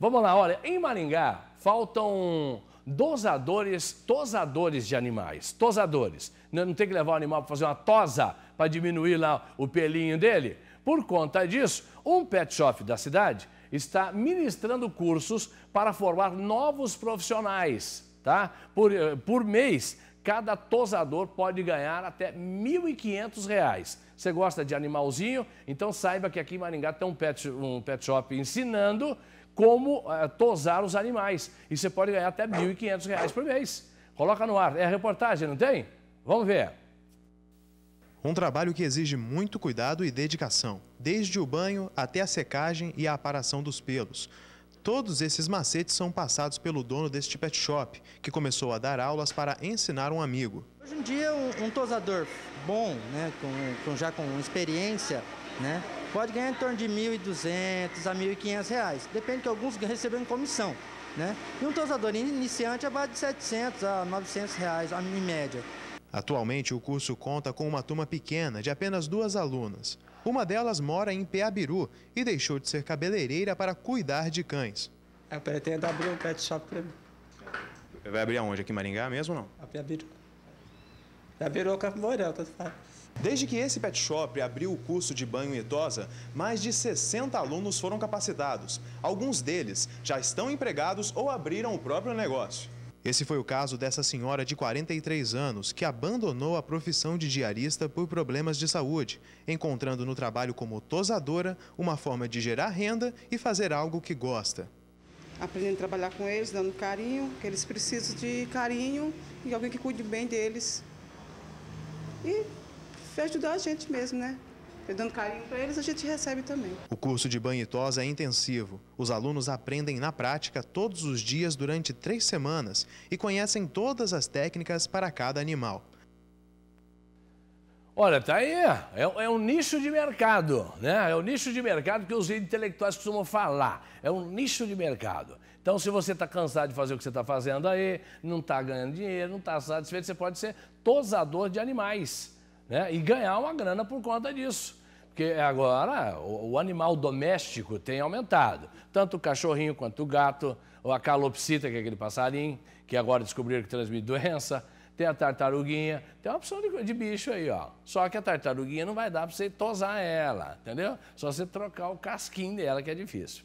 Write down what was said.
Vamos lá, olha, em Maringá faltam dosadores, tosadores de animais, tosadores. Não tem que levar o animal para fazer uma tosa para diminuir lá o pelinho dele? Por conta disso, um pet shop da cidade está ministrando cursos para formar novos profissionais, tá? Por, eh, por mês, cada tosador pode ganhar até R$ 1.500. Você gosta de animalzinho? Então saiba que aqui em Maringá tem um pet, um pet shop ensinando como é, tosar os animais. E você pode ganhar até R$ 1.500 por mês. Coloca no ar. É a reportagem, não tem? Vamos ver. Um trabalho que exige muito cuidado e dedicação, desde o banho até a secagem e a aparação dos pelos. Todos esses macetes são passados pelo dono deste pet shop, que começou a dar aulas para ensinar um amigo. Hoje em dia, um, um tosador bom, né, com, com já com experiência, né, pode ganhar em torno de 1.200 a 1.500 reais. Depende que alguns recebem comissão, né? E um tosador iniciante é de 700 a 900 reais em média. Atualmente, o curso conta com uma turma pequena de apenas duas alunas. Uma delas mora em Peabiru e deixou de ser cabeleireira para cuidar de cães. Eu é, pretendo tá abrir um pet shop para mim. Vai abrir aonde? Aqui em Maringá mesmo ou não? A Peabiru. Já virou Campo Mourão, tá Desde que esse pet shop abriu o curso de banho e tosa, mais de 60 alunos foram capacitados. Alguns deles já estão empregados ou abriram o próprio negócio. Esse foi o caso dessa senhora de 43 anos que abandonou a profissão de diarista por problemas de saúde, encontrando no trabalho como tosadora uma forma de gerar renda e fazer algo que gosta. Aprendendo a trabalhar com eles, dando carinho, que eles precisam de carinho e alguém que cuide bem deles e ajudou a gente mesmo, né? Eu dando carinho para eles, a gente recebe também. O curso de banho e tosa é intensivo. Os alunos aprendem na prática todos os dias durante três semanas e conhecem todas as técnicas para cada animal. Olha, tá aí, é, é, um nicho de mercado, né? É um nicho de mercado que os intelectuais costumam falar. É um nicho de mercado. Então, se você está cansado de fazer o que você está fazendo aí, não está ganhando dinheiro, não está satisfeito, você pode ser tosador de animais, né? E ganhar uma grana por conta disso. Porque agora o, o animal doméstico tem aumentado. Tanto o cachorrinho quanto o gato, ou a calopsita, que é aquele passarinho, que agora descobriram que transmite doença tem a tartaruguinha, tem uma opção de, de, bicho aí, ó. Só que a tartaruguinha não vai dar para você tosar ela, entendeu? Só você trocar o casquinho dela, que é difícil.